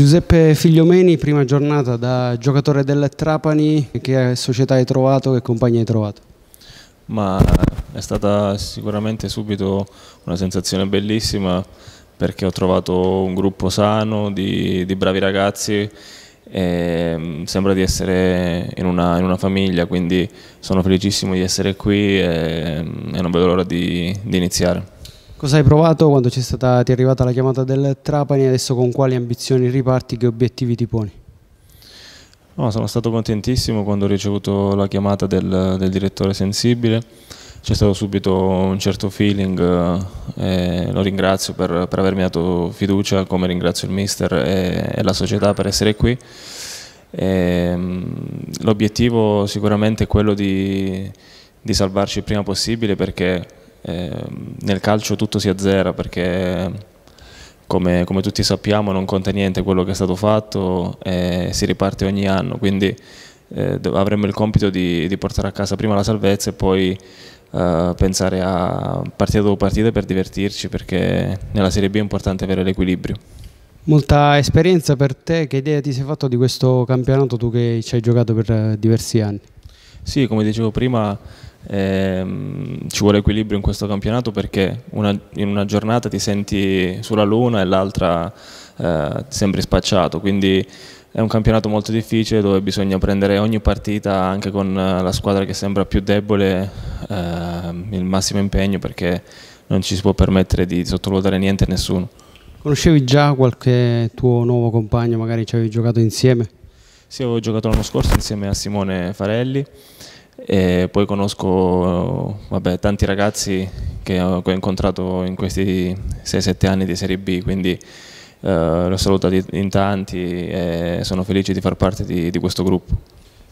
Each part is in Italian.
Giuseppe Figliomeni, prima giornata da giocatore del Trapani, che società hai trovato, che compagni hai trovato? Ma è stata sicuramente subito una sensazione bellissima perché ho trovato un gruppo sano di, di bravi ragazzi e mm, sembra di essere in una, in una, famiglia, quindi sono felicissimo di essere qui e, mm, e non vedo l'ora di, di iniziare. Cosa hai provato quando stata, ti è arrivata la chiamata del Trapani adesso con quali ambizioni riparti, che obiettivi ti poni? No, sono stato contentissimo quando ho ricevuto la chiamata del, del direttore sensibile, c'è stato subito un certo feeling, eh, lo ringrazio per, per, avermi dato fiducia, come ringrazio il mister e, e la società per essere qui. Ehm, l'obiettivo sicuramente è quello di, di salvarci il prima possibile perché Ehm, nel calcio tutto si azzera perché come, come, tutti sappiamo non conta niente quello che è stato fatto e si riparte ogni anno, quindi eh, avremo il compito di, di, portare a casa prima la salvezza e poi eh, pensare a partita dopo partita per divertirci perché nella Serie B è importante avere l'equilibrio. Molta esperienza per te, che idea ti sei fatto di questo campionato tu che ci hai giocato per eh, diversi anni? Sì, come dicevo prima Ehm, ci vuole equilibrio in questo campionato perché una, in una giornata ti senti sulla luna e l'altra eh, sembri spacciato, quindi è un campionato molto difficile dove bisogna prendere ogni partita anche con eh, la squadra che sembra più debole eh, il massimo impegno perché non ci si può permettere di sottovalutare niente a nessuno. Conoscevi già qualche tuo nuovo compagno, magari ci avevi giocato insieme? Sì, avevo giocato l'anno scorso insieme a Simone Farelli e poi conosco vabbè, tanti ragazzi che ho incontrato in questi 6-7 anni di Serie B, quindi eh, l'ho salutato in tanti e sono felice di far parte di, di questo gruppo.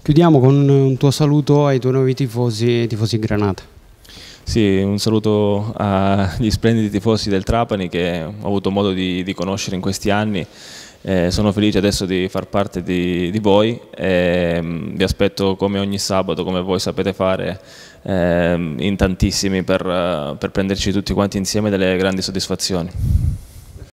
Chiudiamo con un tuo saluto ai tuoi nuovi tifosi, tifosi Granata. Sì, un saluto agli splendidi tifosi del Trapani che ho avuto modo di, di conoscere in questi anni eh, sono felice adesso di far parte di, di voi, ehm, vi aspetto come ogni sabato, come voi sapete fare, ehm, in tantissimi per, eh, per prenderci tutti quanti insieme delle grandi soddisfazioni.